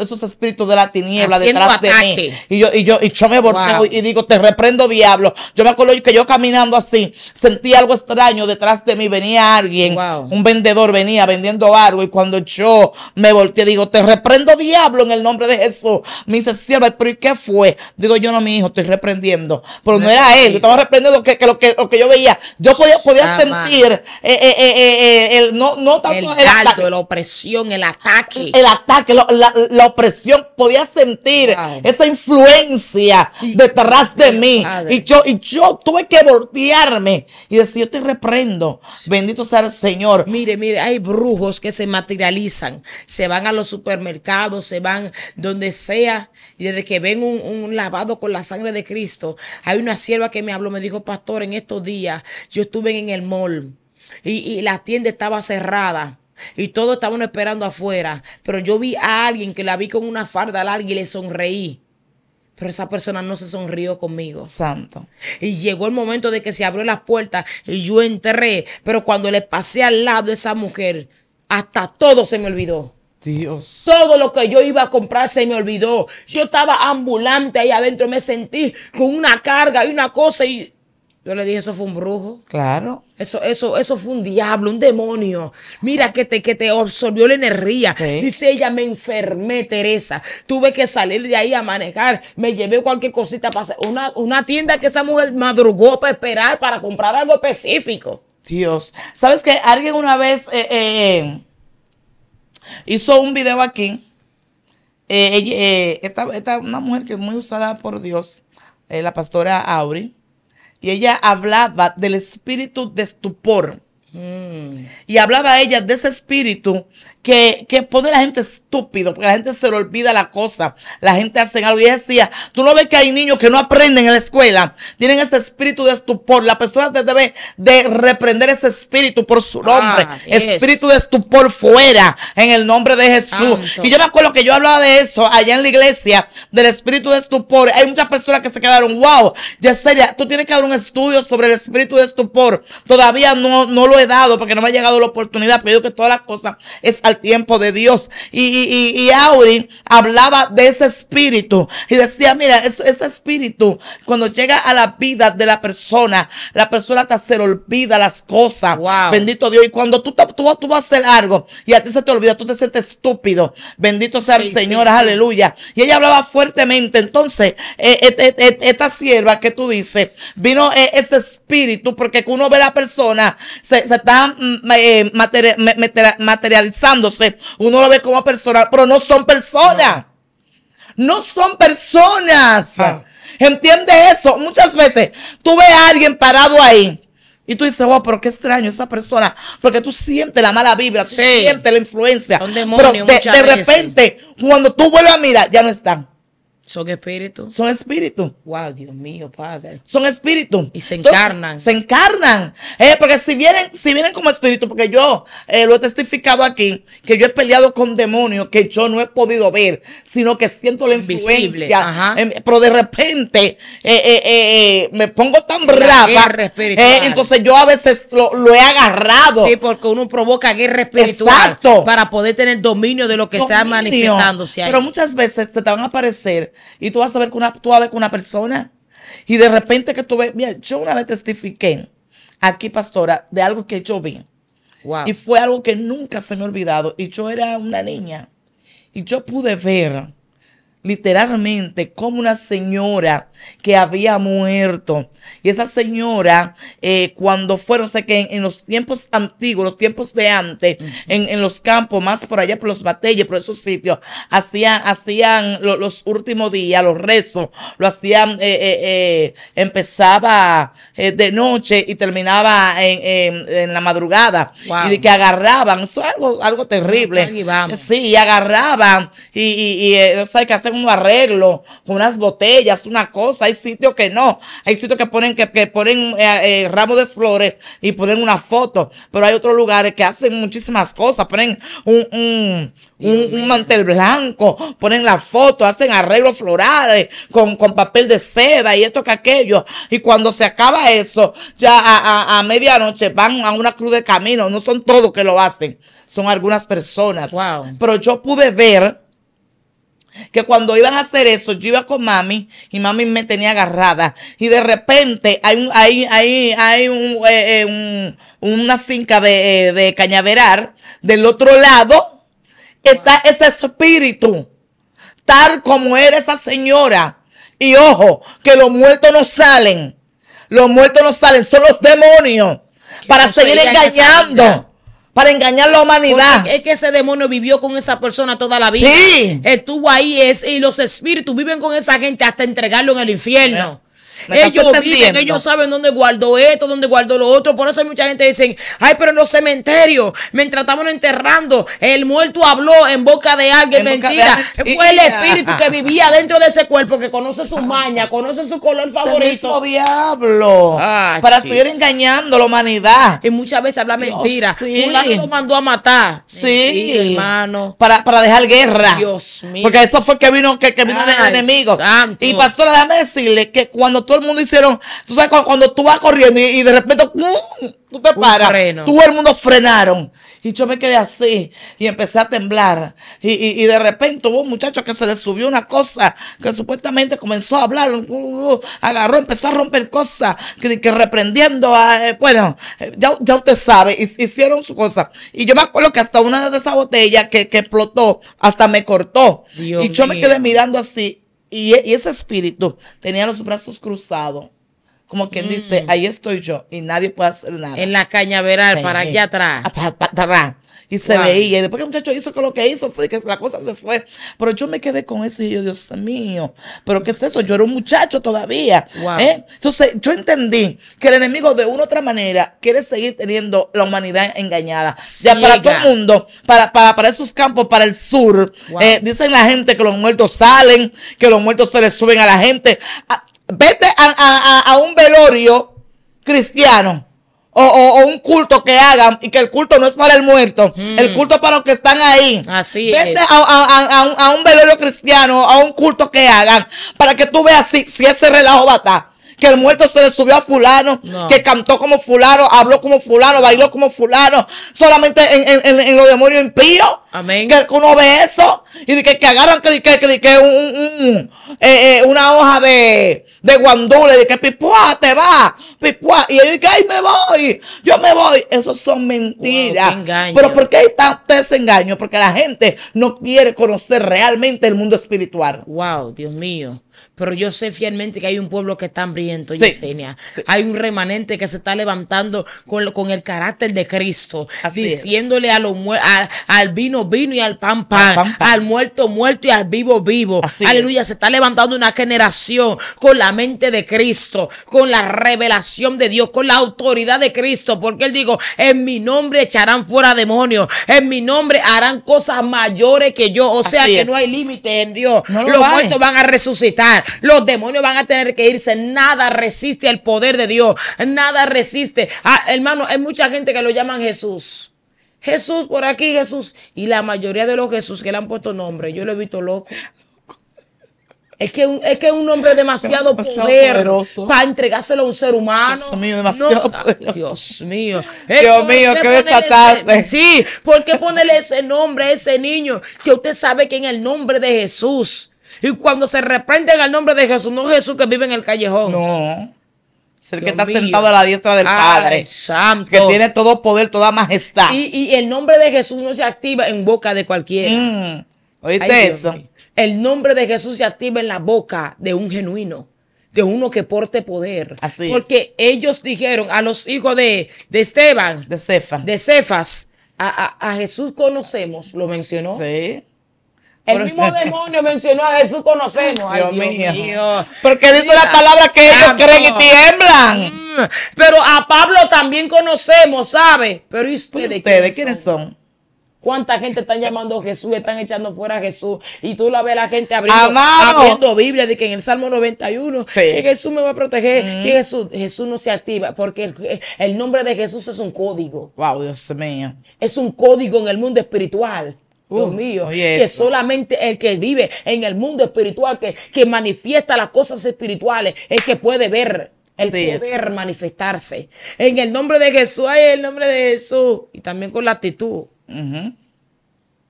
esos, espíritus de la tiniebla detrás de mí. Y yo, y yo, y yo me volteo y digo, te reprendo, diablo. Yo me acuerdo que yo caminando así, sentí algo extraño detrás de mí. Venía alguien, un vendedor venía vendiendo algo. Y cuando yo me volteé, digo, te reprendo, diablo, en el nombre de Jesús. Me dice, sierva, pero ¿y qué fue? Digo, yo no, mi hijo, estoy reprendiendo. Pero no, era él, yo estaba reprendiendo que, lo, que, yo veía. Yo podía, podía sentir eh, eh, eh, el, no, el, la opresión, el ataque. El ataque, la opresión, podía sentir esa influencia detrás de mí. Y yo, y yo tuve que voltearme y decir, yo te reprendo. Bendito sea el Señor. Mire, mire, hay brujos que se materializan, se van a los supermercados, se van donde sea, y desde que ven un, lavado con la sangre de Cristo, hay una sierva que me habló, me dijo, pastor, en estos días yo estuve en el mall y, y la tienda estaba cerrada y todos estaban esperando afuera, pero yo vi a alguien que la vi con una farda larga y le sonreí. Pero esa persona no se sonrió conmigo. Santo. Y llegó el momento de que se abrió las puertas y yo entré. Pero cuando le pasé al lado de esa mujer, hasta todo se me olvidó. Dios. Todo lo que yo iba a comprar se me olvidó. Yo estaba ambulante ahí adentro, me sentí con una carga y una cosa y yo le dije, eso fue un brujo. Claro. Eso, eso, eso fue un diablo, un demonio. Mira que te, que te absorbió la energía. Dice ella, me enfermé, Teresa. Tuve que salir de ahí a manejar. Me llevé cualquier cosita para hacer. Una, tienda que esa mujer madrugó para esperar para comprar algo específico. Dios. ¿Sabes que alguien una vez eh, eh, eh, hizo un video aquí? esta, esta, una mujer que es muy usada por Dios, la pastora Auri y ella hablaba del espíritu de estupor y hablaba ella de ese espíritu que, pone la gente estúpido, porque la gente se le olvida la cosa, la gente hace algo. Y ella decía, tú no ves que hay niños que no aprenden en la escuela, tienen ese espíritu de estupor. La persona te debe de reprender ese espíritu por su ah, nombre. Espíritu de estupor fuera, en el nombre de Jesús. Y yo me acuerdo que yo hablaba de eso allá en la iglesia, del espíritu de estupor. Hay muchas personas que se quedaron, wow, ya tú tienes que dar un estudio sobre el espíritu de estupor. Todavía no, no lo he dado porque no me ha llegado la oportunidad, pero yo que todas las cosas es al tiempo de Dios. Y, y, Aurin hablaba de ese espíritu y decía, mira, ese, espíritu cuando llega a la vida de la persona, la persona hasta se olvida las cosas. Bendito Dios. Y cuando tú, tú, vas a hacer algo y a ti se te olvida, tú te sientes estúpido. Bendito sea el Señor, aleluya. Y ella hablaba fuertemente. Entonces, eh, eh, eh, esta sierva que tú dices, vino ese espíritu porque uno ve a la persona, se está mm, eh, materializándose. Uno lo ve como persona, pero no son personas. No son personas. Ah. ¿Entiende eso? Muchas veces tú ves a alguien parado ahí. Y tú dices, wow, oh, pero qué extraño esa persona. Porque tú sientes la mala vibra, tú sientes la influencia. pero de, repente, cuando tú vuelves a mirar, ya no están. Son espíritus. Son espíritus. Wow, Dios mío, Padre. Son espíritus. Y se encarnan. se encarnan. Eh, porque si vienen, si vienen como espíritus, porque yo eh, lo he testificado aquí, que yo he peleado con demonios que yo no he podido ver, sino que siento la influencia. Invisible. Ajá. Eh, pero de repente eh, eh, me pongo tan la brava. entonces yo a veces lo, he agarrado. Sí, porque uno provoca guerra espiritual. Exacto. Para poder tener dominio de lo que está manifestándose ahí. Pero muchas veces te, te van a aparecer y tú vas a ver con una, tú con una persona. Y de repente que tú ves, mira, yo una vez testifiqué aquí, pastora, de algo que yo vi. Y fue algo que nunca se me ha olvidado. Y yo era una niña. Y yo pude ver literalmente como una señora que había muerto. Y esa señora, eh, cuando fueron, sé que en, los tiempos antiguos, los tiempos de antes, en, los campos, más por allá, por los batalles, por esos sitios, hacían, hacían los últimos días, los rezos, lo hacían, eh, eh, eh empezaba eh, de noche y terminaba en, la madrugada. Y que agarraban, eso es algo, algo terrible. Y Sí, agarraban y, y, y hay eh, que hacer un arreglo con unas botellas, una cosa hay sitios que no, hay sitios que ponen, que, ponen eh, eh ramos de flores y ponen una foto, pero hay otros lugares que hacen muchísimas cosas, ponen un, un, mantel blanco, ponen la foto, hacen arreglos florales con, con, papel de seda y esto que aquello, y cuando se acaba eso, ya a, a, a medianoche van a una cruz de camino, no son todos que lo hacen, son algunas personas, wow. pero yo pude ver que cuando iban a hacer eso, yo iba con mami y mami me tenía agarrada. Y de repente hay un, hay, hay, eh, eh, un, una finca eh, de, cañaveral. Del otro lado está ese espíritu, tal como era esa señora. Y ojo, que los muertos no salen. Los muertos no salen, son los demonios. para seguir engañando para engañar la humanidad. es que ese demonio vivió con esa persona toda la vida. Sí. Estuvo ahí es, y los espíritus viven con esa gente hasta entregarlo en el infierno. Ellos viven, ellos saben dónde guardó esto, dónde guardó lo otro. Por eso mucha gente dicen, ay, pero en los cementerios, mientras estábamos enterrando, el muerto habló en boca de alguien, mentira. Fue el espíritu que vivía dentro de ese cuerpo, que conoce su maña, conoce su color favorito. El mismo diablo. Ah, para seguir engañando la humanidad. Y muchas veces habla mentira. Sí. lo mandó a matar. Sí. hermano. Para, dejar guerra. Dios mío. Porque eso fue que vino, que, que vino el enemigo. Y pastora, déjame decirle que cuando todo el mundo hicieron, tú sabes, cuando, tú vas corriendo y, de repente mm, tú te paras, todo el mundo frenaron. Y yo me quedé así y empecé a temblar. Y, de repente hubo un muchacho que se le subió una cosa que supuestamente comenzó a hablar, uh, uh, uh, agarró, empezó a romper cosas, que, que reprendiendo a, eh, bueno, eh, ya, usted sabe, hicieron su cosa. Y yo me acuerdo que hasta una de esas botellas que, explotó, hasta me cortó. y yo me quedé mirando así e, y, ese espíritu tenía los brazos cruzados como quien dice, mm. ahí estoy yo y nadie puede hacer nada. En la cañaveral, veral, para allá atrás. Ah, para atrás y se veía. Y después que el muchacho hizo con lo que hizo, fue que la cosa se fue. Pero yo me quedé con eso y yo, Dios mío, pero ¿qué es eso? Yo era un muchacho todavía. ¿eh? Entonces yo entendí que el enemigo de una u otra manera quiere seguir teniendo la humanidad engañada. Ya para todo el mundo, para, para, para esos campos, para el sur, eh, dicen la gente que los muertos salen, que los muertos se les suben a la gente. Ah, vete a, a un velorio cristiano o, o, un culto que hagan y que el culto no es para el muerto, hmm. el culto es para los que están ahí. Así Vete a, a, a, un, a, un, velorio cristiano, a un culto que hagan, para que tú veas si, si ese relajo va a estar que el muerto se le subió a fulano, que cantó como fulano, habló como fulano, bailó como fulano, solamente en, en, en, en lo demonios Amén. Que uno ve eso y que, que agarran que, que, que, un, eh, eh, una hoja de, de guandule, de que pipua te va, y yo dije, ay me voy, yo me voy. Eso son mentiras. Pero ¿por qué hay tanto ese Porque la gente no quiere conocer realmente el mundo espiritual. Wow, Dios mío pero yo sé fielmente que hay un pueblo que está hambriento, Yesenia. Hay un remanente que se está levantando con, con el carácter de Cristo, diciéndole a al vino, vino y al pan, pan, al, muerto, muerto y al vivo, vivo. Aleluya, se está levantando una generación con la mente de Cristo, con la revelación de Dios, con la autoridad de Cristo, porque Él dijo, en mi nombre echarán fuera demonios, en mi nombre harán cosas mayores que yo, o sea que no hay límite en Dios. los muertos van a resucitar. Los demonios van a tener que irse. Nada resiste al poder de Dios. Nada resiste. Ah, hermano, hay mucha gente que lo llaman Jesús. Jesús por aquí, Jesús. Y la mayoría de los Jesús que le han puesto nombre, yo lo he visto loco. Es que, es que un hombre demasiado, poderoso para entregárselo a un ser humano. Dios mío, demasiado ah, Dios mío. Dios mío, qué esta Sí, sí, qué ponerle ese nombre a ese niño que usted sabe que en el nombre de Jesús y cuando se reprenden al nombre de Jesús, no Jesús que vive en el callejón. No. Es el que está sentado a la diestra del Padre. Que tiene todo poder, toda majestad. Y, el nombre de Jesús no se activa en boca de cualquiera. Mm. ¿Oíste eso? El nombre de Jesús se activa en la boca de un genuino de uno que porte poder. Así Porque ellos dijeron a los hijos de, Esteban, de Cefas, de Cefas a, Jesús conocemos, lo mencionó. Sí. El mismo demonio mencionó a Jesús, conocemos. Ay, Dios, mío. Porque dice la palabra que ellos creen y tiemblan. Mm, pero a Pablo también conocemos, ¿sabe? Pero ¿y ustedes, quiénes, son? ¿Cuánta gente están llamando a Jesús? Están echando fuera a Jesús. Y tú la ves la gente abriendo, abriendo Biblia de que en el Salmo 91, Jesús me va a proteger, mm. Jesús, Jesús no se activa, porque el, el nombre de Jesús es un código. Wow, Dios mío. Es un código en el mundo espiritual. Dios mío, que solamente el que vive en el mundo espiritual, que, manifiesta las cosas espirituales, es que puede ver el poder manifestarse. En el nombre de Jesús, en el nombre de Jesús, y también con la actitud.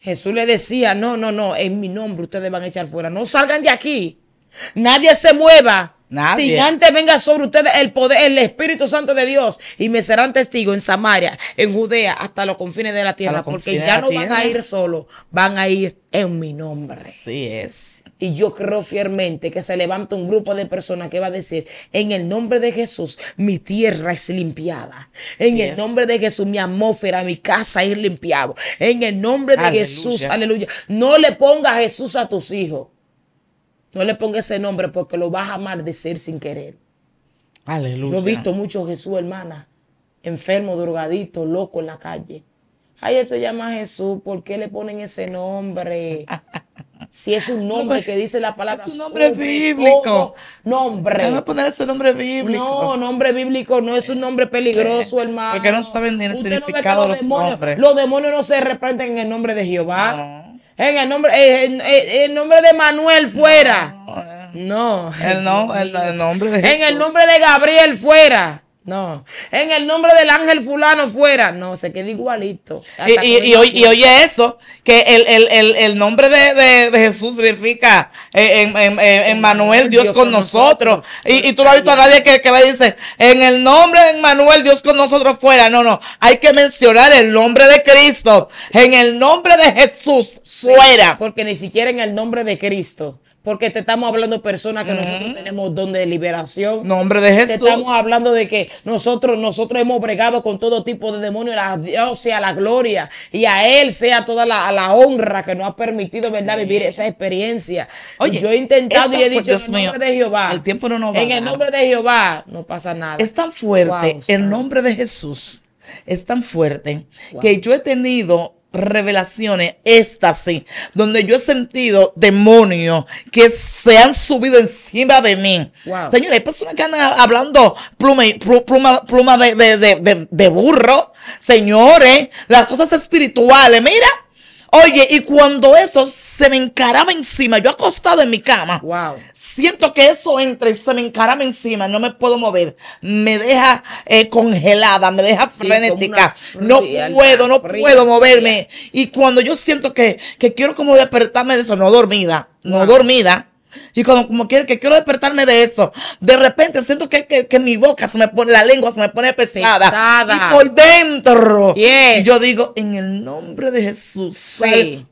Jesús le decía, no, no, no, en mi nombre ustedes van a echar fuera, no salgan de aquí Nadie se mueva. Sin antes venga sobre ustedes el poder, el Espíritu Santo de Dios y me serán testigos en Samaria, en Judea, hasta los confines de la tierra, porque ya no van a ir solo van a ir en mi nombre. Así es. Y yo creo fielmente que se levanta un grupo de personas que va a decir, en el nombre de Jesús, mi tierra es limpiada. En el nombre de Jesús, mi atmósfera, mi casa es limpiada. En el nombre de Jesús, aleluya. No le ponga Jesús a tus hijos. No le ponga ese nombre porque lo vas a maldecir sin querer. Aleluya. Yo he visto muchos Jesús, hermana, enfermo, drogadito, loco en la calle. Ay, él se llama Jesús, ¿por qué le ponen ese nombre? Si es un nombre pues, que dice la palabra. Es un nombre bíblico. Nombre. Déjame poner ese nombre bíblico. No, nombre bíblico no es un nombre peligroso, hermano. Porque no saben ni el significado de los, demonios. Nombres. Los demonios no se reprenden en el nombre de Jehová. En el nombre, eh, en eh, nombre de Manuel fuera. No. Eh. el, nombre de En el nombre de Gabriel fuera. No, en el nombre del ángel fulano fuera. No, se queda igualito. Y, y, y, oye, y, eso, que el, el, el, el nombre de, de, de, Jesús significa eh, en, en, Manuel, Dios, con, nosotros. Y, tú no has visto a nadie que, que va y dice, en el nombre de Manuel, Dios con nosotros fuera. No, no, hay que mencionar el nombre de Cristo. En el nombre de Jesús fuera. porque ni siquiera en el nombre de Cristo porque te estamos hablando de personas que nosotros tenemos don de liberación. Nombre de Jesús. Te estamos hablando de que nosotros, nosotros hemos bregado con todo tipo de demonios. A Dios sea la gloria. Y a Él sea toda la, honra que nos ha permitido, ¿verdad? Vivir esa experiencia. Oye, yo he intentado y he dicho en el nombre de Jehová. El tiempo no nos va En el nombre de Jehová no pasa nada. Es tan fuerte el nombre de Jesús. Es tan fuerte que yo he tenido revelaciones, éxtasis, donde yo he sentido demonios que se han subido encima de mí. Señores, hay personas que andan hablando pluma, pluma, pluma de, de, de, de burro. Señores, las cosas espirituales, mira Oye, y cuando eso se me encaraba encima, yo acostado en mi cama, wow. siento que eso entra y se me encaraba encima, no me puedo mover, me deja eh, congelada, me deja frenética, no puedo, no puedo moverme. Y cuando yo siento que, quiero como despertarme de eso, no dormida, no dormida, y como, quiero, que quiero despertarme de eso, de repente siento que, mi boca se me pone, la lengua se me pone pesada. Y por dentro. Y yo digo, en el nombre de Jesús,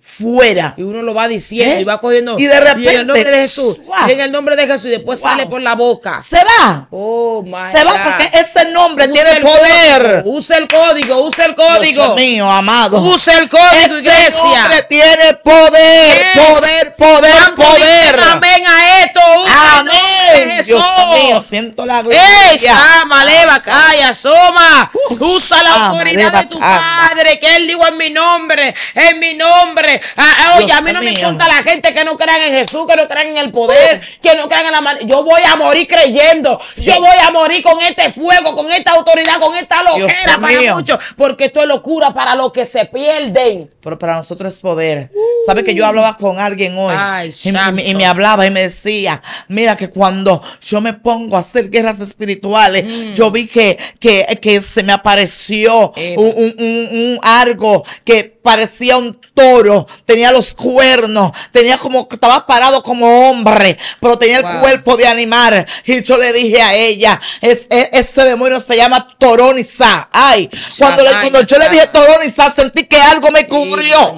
fuera. Y uno lo va diciendo y ¿Eh? va cogiendo. Y de repente. en el nombre de Jesús. en el nombre de Jesús. Y después sale por la boca. Se va. Oh, Se va porque ese nombre tiene poder. usa el código, usa el código. Dios mío, amado. Usa el código, ese iglesia. nombre tiene poder, poder, poder, poder. Amén, a esto. Amén. Dios mío, siento la gloria. calla, asoma. Uh, Usa la autoridad de tu Padre, que Él diga en mi nombre, en mi nombre. Ah, ah, oye, a mí no me importa la gente que no crean en Jesús, que no crean en el poder, uh. que no crean en la Yo voy a morir creyendo. Yo voy a morir con este fuego, con esta autoridad, con esta loquera para muchos, porque esto es locura para los que se pierden. Pero para nosotros es poder. Uh. ¿Sabe que yo hablaba con alguien hoy y, me hablaba y me decía, mira que cuando yo me pongo a hacer guerras espirituales, mm. yo vi que, que, que, se me apareció eh, un, un, algo que parecía un toro, tenía los cuernos, tenía como, estaba parado como hombre, pero tenía el cuerpo de animal. Y yo le dije a ella, es, ese demonio se llama toroniza, Ay, cuando, yo le dije toroniza sentí que algo me cubrió.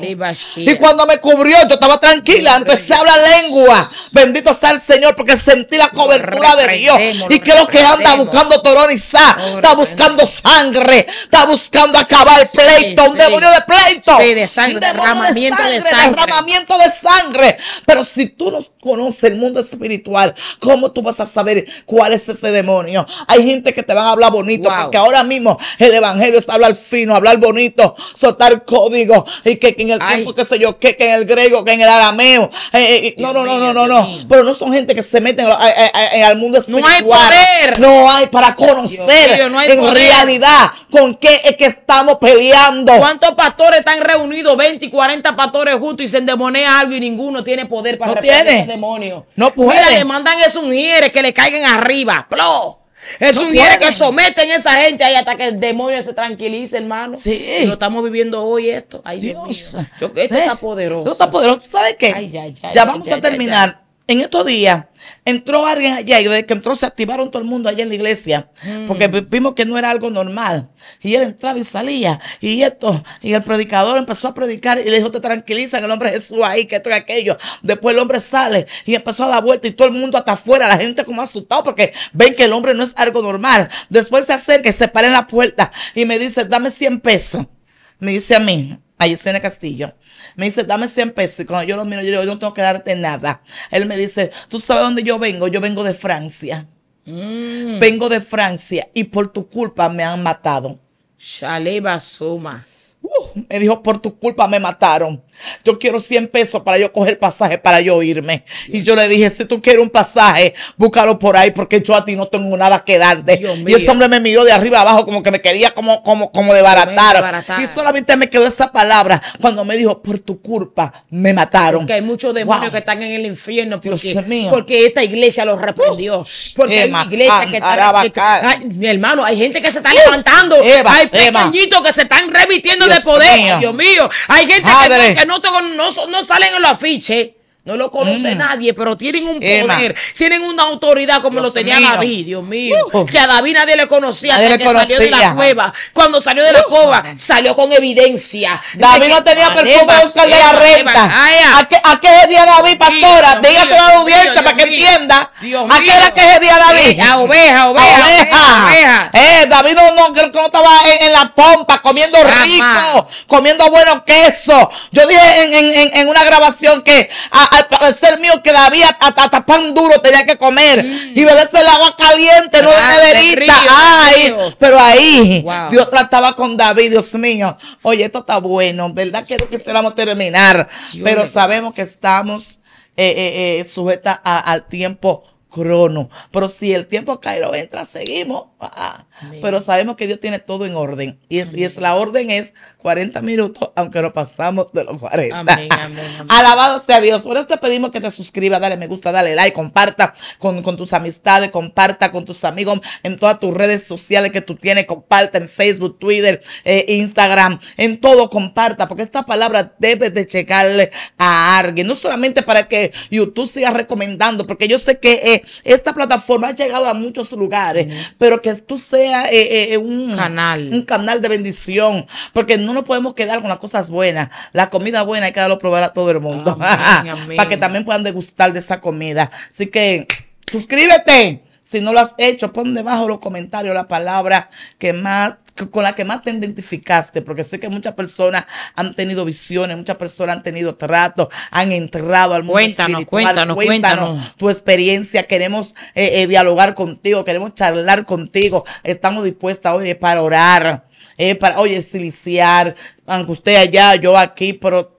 Y cuando me cubrió, yo estaba tranquila, empecé a hablar lengua. Bendito sea el Señor porque sentí la cobertura de Dios. Y creo que anda buscando toronizar, está buscando sangre, está buscando acabar el pleito, un demonio de pleito. Sí, de derramamiento de sangre, de Derramamiento de sangre. Pero si tú no conoce el mundo espiritual, ¿cómo tú vas a saber cuál es ese demonio? Hay gente que te van a hablar bonito, porque ahora mismo el evangelio es hablar fino, hablar bonito, soltar código, y que, en el tiempo, qué sé yo, que, en el griego, que en el arameo. Eh, eh, no, no, no, no, no, no. Pero no son gente que se meten al mundo espiritual. No hay poder. No hay para conocer en realidad con qué es que estamos peleando. ¿Cuántos pastores están reunidos? 20 y 40 pastores juntos y se endemonea algo y ninguno tiene poder para no tiene demonio. No puede. Mira, le mandan esos mujeres que le caigan arriba. ¡Plo! Es un que someten a esa gente ahí hasta que el demonio se tranquilice, hermano. Sí. lo estamos viviendo hoy esto. Ay, Dios. mío. esto eh, está poderoso. Esto está poderoso. ¿Tú sabes qué? ya vamos a terminar. En estos días entró alguien allá y desde que entró se activaron todo el mundo allá en la iglesia mm. porque vimos que no era algo normal. Y él entraba y salía y esto. Y el predicador empezó a predicar y le dijo, te tranquiliza el hombre Jesús ahí, que esto y aquello. Después el hombre sale y empezó a dar vuelta y todo el mundo hasta afuera, la gente como asustado porque ven que el hombre no es algo normal. Después se acerca y se para en la puerta y me dice, dame 100 pesos. Me dice a mí, a Yesenia Castillo. Me dice, dame 100 pesos. cuando yo lo miro, yo digo, yo no tengo que darte nada. Él me dice, ¿tú sabes dónde yo vengo? Yo vengo de Francia. Mm. Vengo de Francia y por tu culpa me han matado. Chaleba Suma. Uh, me dijo, por tu culpa me mataron. Yo quiero 100 pesos para yo coger pasaje, para yo irme. Y yo le dije, si tú quieres un pasaje, búscalo por ahí porque yo a ti no tengo nada que darte. y ese hombre me miró de arriba abajo como que me quería como, como, como debaratar. y solamente me quedó esa palabra cuando me dijo, por tu culpa me mataron. Porque hay muchos demonios que están en el infierno porque, porque esta iglesia los respondió. Uh, porque la iglesia que está... mi hermano, hay gente que se está uh, levantando. hay pequeñitos que se están revitiendo de poder. Dios mío, hay gente que no, no, no salen en los afiches no lo conoce mm. nadie, pero tienen un poder, tienen una autoridad como lo tenía David, Dios mío. Uh. Que a David nadie le conocía hasta que salió de la cueva. Cuando salió de la uh. cueva, salió con evidencia. David no tenía perfume de la renta. Ah, ¿A qué, ¿A qué es el día David, pastora? Dígate a la audiencia para que entienda. ¿A qué era que el día David? a oveja, oveja, oveja. Eh, David no, no, estaba en, la pompa comiendo rico, comiendo bueno queso. Yo dije en, en, en una grabación que al parecer mío que David hasta pan duro tenía que comer y beberse el agua caliente, no de neverita. Ay, pero ahí Dios trataba con David, Dios mío. Oye, esto está bueno, ¿verdad? Que quisiéramos terminar, pero sabemos que estamos eh, eh, eh sujeta al tiempo crono. Pero si el tiempo Cairo entra, seguimos. Ah, ah. pero sabemos que Dios tiene todo en orden. Y, es, y es, la orden es 40 minutos, aunque no pasamos de los 40. Amén, amén, Alabado sea Dios. Por eso te pedimos que te suscribas, dale me gusta, dale like, comparta con, con tus amistades, comparta con tus amigos en todas tus redes sociales que tú tienes. Comparta en Facebook, Twitter, eh, Instagram, en todo comparta, porque esta palabra debes de checarle a alguien. No solamente para que YouTube siga recomendando, porque yo sé que... es. Eh, esta plataforma ha llegado a muchos lugares, pero que tú seas eh, eh, eh, un canal. Un canal de bendición, porque no nos podemos quedar con las cosas buenas. La comida buena hay que darlo a probar a todo el mundo, para que también puedan degustar de esa comida. Así que suscríbete. Si no lo has hecho, pon debajo los comentarios la palabra que más, con la que más te identificaste, porque sé que muchas personas han tenido visiones, muchas personas han tenido tratos, han entrado al mundo cuéntanos, espiritual. Cuéntanos, cuéntanos, cuéntanos tu experiencia. Queremos eh, eh, dialogar contigo, queremos charlar contigo. Estamos dispuestas hoy para orar. Eh, para, oye, siliciar, aunque usted allá, yo aquí, pero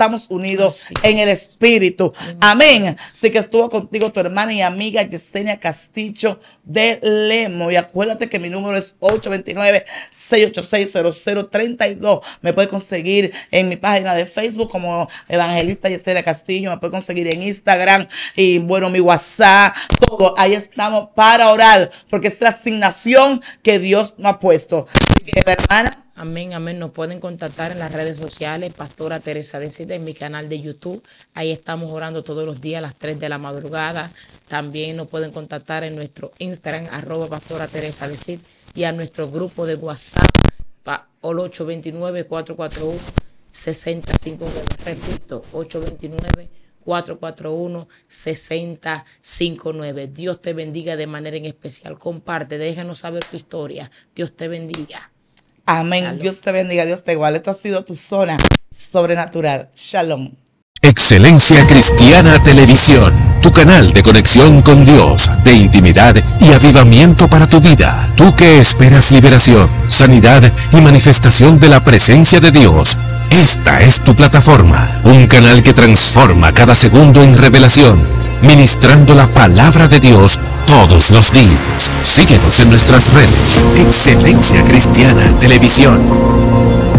estamos unidos en el Espíritu. Amén. Así que estuvo contigo tu hermana y amiga Yesenia Castillo de Lemo. Y acuérdate que mi número es 829-686-0032. Me puedes conseguir en mi página de Facebook como Evangelista Yesenia Castillo. Me puedes conseguir en Instagram y bueno, mi WhatsApp. Todo. Ahí estamos para orar porque es la asignación que Dios nos ha puesto. Así que, hermana, Amén, amén. Nos pueden contactar en las redes sociales, Pastora Teresa de Cid, en mi canal de YouTube. Ahí estamos orando todos los días a las 3 de la madrugada. También nos pueden contactar en nuestro Instagram, arroba Pastora Teresa de y a nuestro grupo de WhatsApp, al 829-441-6059. Repito, 829 441-6059. Dios te bendiga de manera en especial. Comparte, déjanos saber tu historia. Dios te bendiga. Amén. Dios te bendiga, Dios te igual. Esto ha sido tu zona sobrenatural. Shalom. Excelencia Cristiana Televisión, tu canal de conexión con Dios, de intimidad y avivamiento para tu vida. Tú que esperas liberación, sanidad y manifestación de la presencia de Dios esta es tu plataforma, un canal que transforma cada segundo en revelación, ministrando la palabra de Dios todos los días. Síguenos en nuestras redes. Excelencia Cristiana Televisión.